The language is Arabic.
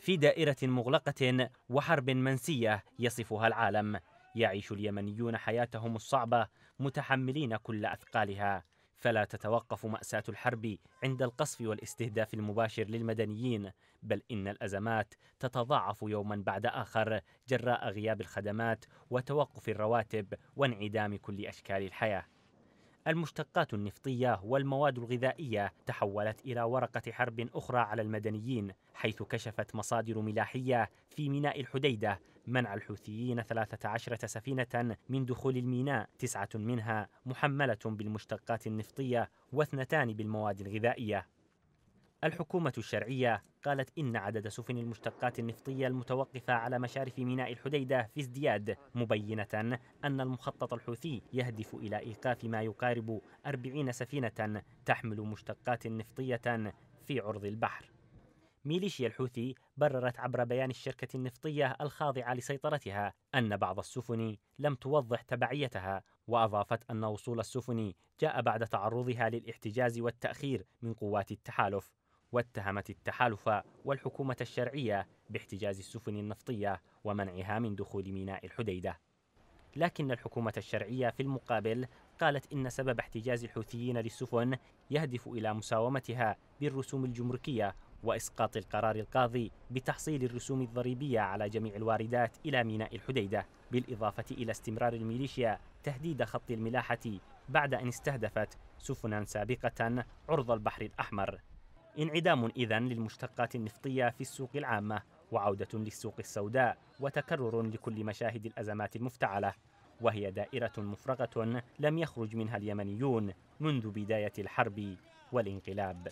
في دائرة مغلقة وحرب منسية يصفها العالم يعيش اليمنيون حياتهم الصعبة متحملين كل أثقالها فلا تتوقف مأساة الحرب عند القصف والاستهداف المباشر للمدنيين بل إن الأزمات تتضاعف يوما بعد آخر جراء غياب الخدمات وتوقف الرواتب وانعدام كل أشكال الحياة المشتقات النفطية والمواد الغذائية تحولت إلى ورقة حرب أخرى على المدنيين حيث كشفت مصادر ملاحية في ميناء الحديدة منع الحوثيين 13 سفينة من دخول الميناء تسعة منها محملة بالمشتقات النفطية واثنتان بالمواد الغذائية الحكومة الشرعية قالت إن عدد سفن المشتقات النفطية المتوقفة على مشارف ميناء الحديدة في ازدياد مبينة أن المخطط الحوثي يهدف إلى إيقاف ما يقارب 40 سفينة تحمل مشتقات نفطية في عرض البحر ميليشيا الحوثي بررت عبر بيان الشركة النفطية الخاضعة لسيطرتها أن بعض السفن لم توضح تبعيتها وأضافت أن وصول السفن جاء بعد تعرضها للاحتجاز والتأخير من قوات التحالف واتهمت التحالف والحكومة الشرعية باحتجاز السفن النفطية ومنعها من دخول ميناء الحديدة. لكن الحكومة الشرعية في المقابل قالت إن سبب احتجاز الحوثيين للسفن يهدف إلى مساومتها بالرسوم الجمركية وإسقاط القرار القاضي بتحصيل الرسوم الضريبية على جميع الواردات إلى ميناء الحديدة، بالإضافة إلى استمرار الميليشيا تهديد خط الملاحة بعد أن استهدفت سفنا سابقة عرض البحر الأحمر انعدام إذا للمشتقات النفطية في السوق العامة وعودة للسوق السوداء وتكرر لكل مشاهد الأزمات المفتعلة وهي دائرة مفرغة لم يخرج منها اليمنيون منذ بداية الحرب والانقلاب